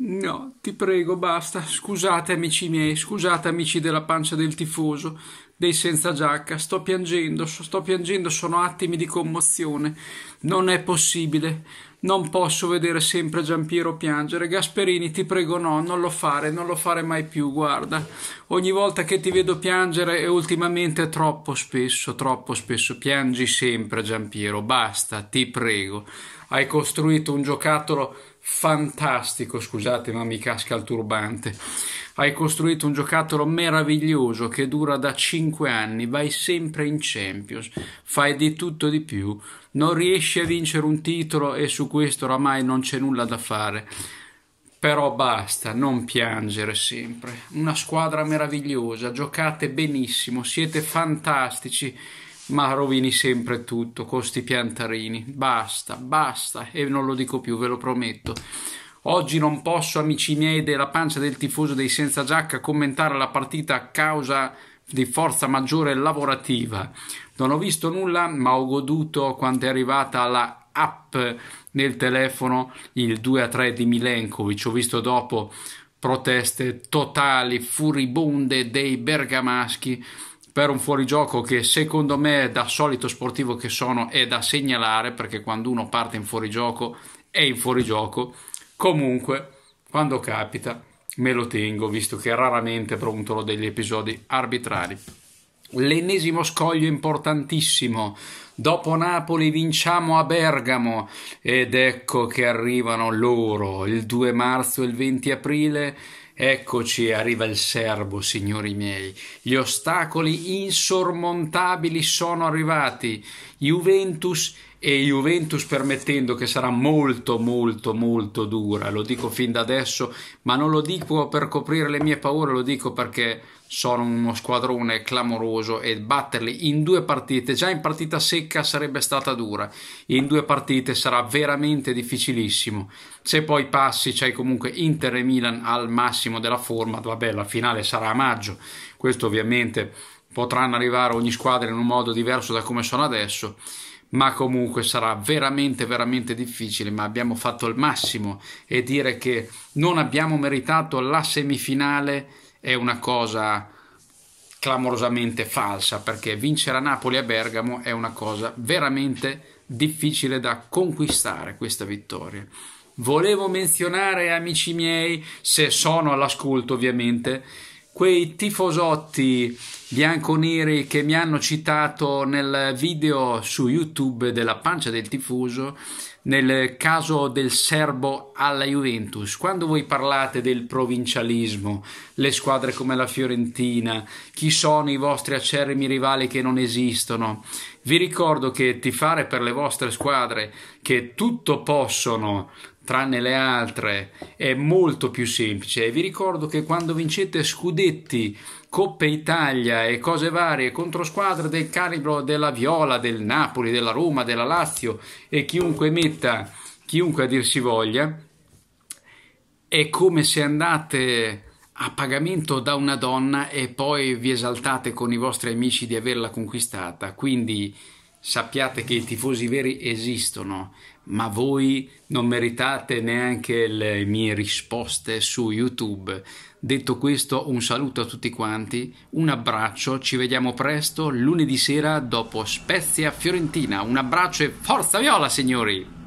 No, ti prego, basta. Scusate amici miei, scusate amici della pancia del tifoso dei senza giacca. Sto piangendo, sto piangendo, sono attimi di commozione. Non è possibile. Non posso vedere sempre Giampiero piangere. Gasperini, ti prego no, non lo fare, non lo fare mai più, guarda. Ogni volta che ti vedo piangere e ultimamente troppo spesso, troppo spesso piangi sempre Giampiero, basta, ti prego. Hai costruito un giocattolo fantastico, scusate, ma mi casca il turbante hai costruito un giocattolo meraviglioso che dura da 5 anni, vai sempre in Champions, fai di tutto di più, non riesci a vincere un titolo e su questo oramai non c'è nulla da fare. Però basta, non piangere sempre. Una squadra meravigliosa, giocate benissimo, siete fantastici, ma rovini sempre tutto con sti piantarini. Basta, basta, e non lo dico più, ve lo prometto. Oggi non posso, amici miei, della pancia del tifoso dei senza giacca commentare la partita a causa di forza maggiore lavorativa. Non ho visto nulla, ma ho goduto quando è arrivata la app nel telefono il 2 a 3 di Milenkovic. Ho visto dopo proteste totali, furibonde dei bergamaschi per un fuorigioco che secondo me da solito sportivo che sono è da segnalare perché quando uno parte in fuorigioco è in fuorigioco Comunque, quando capita, me lo tengo, visto che raramente brontolo degli episodi arbitrari. L'ennesimo scoglio importantissimo. Dopo Napoli vinciamo a Bergamo ed ecco che arrivano loro il 2 marzo e il 20 aprile. Eccoci, arriva il serbo, signori miei. Gli ostacoli insormontabili sono arrivati. Juventus e Juventus permettendo che sarà molto molto molto dura, lo dico fin da adesso, ma non lo dico per coprire le mie paure, lo dico perché sono uno squadrone clamoroso e batterli in due partite, già in partita secca sarebbe stata dura, in due partite sarà veramente difficilissimo. Se poi passi c'hai comunque Inter e Milan al massimo della forma, vabbè la finale sarà a maggio, questo ovviamente potranno arrivare ogni squadra in un modo diverso da come sono adesso ma comunque sarà veramente veramente difficile ma abbiamo fatto il massimo e dire che non abbiamo meritato la semifinale è una cosa clamorosamente falsa perché vincere a Napoli a Bergamo è una cosa veramente difficile da conquistare questa vittoria volevo menzionare amici miei se sono all'ascolto ovviamente quei tifosotti bianconeri che mi hanno citato nel video su YouTube della pancia del tifoso nel caso del serbo alla Juventus, quando voi parlate del provincialismo, le squadre come la Fiorentina, chi sono i vostri acerrimi rivali che non esistono, vi ricordo che tifare per le vostre squadre che tutto possono tranne le altre, è molto più semplice. E vi ricordo che quando vincete scudetti, Coppe Italia e cose varie contro squadre del calibro della Viola, del Napoli, della Roma, della Lazio e chiunque metta, chiunque a dir si voglia, è come se andate a pagamento da una donna e poi vi esaltate con i vostri amici di averla conquistata. Quindi sappiate che i tifosi veri esistono, ma voi non meritate neanche le mie risposte su YouTube. Detto questo, un saluto a tutti quanti, un abbraccio, ci vediamo presto lunedì sera dopo Spezia Fiorentina. Un abbraccio e forza viola, signori!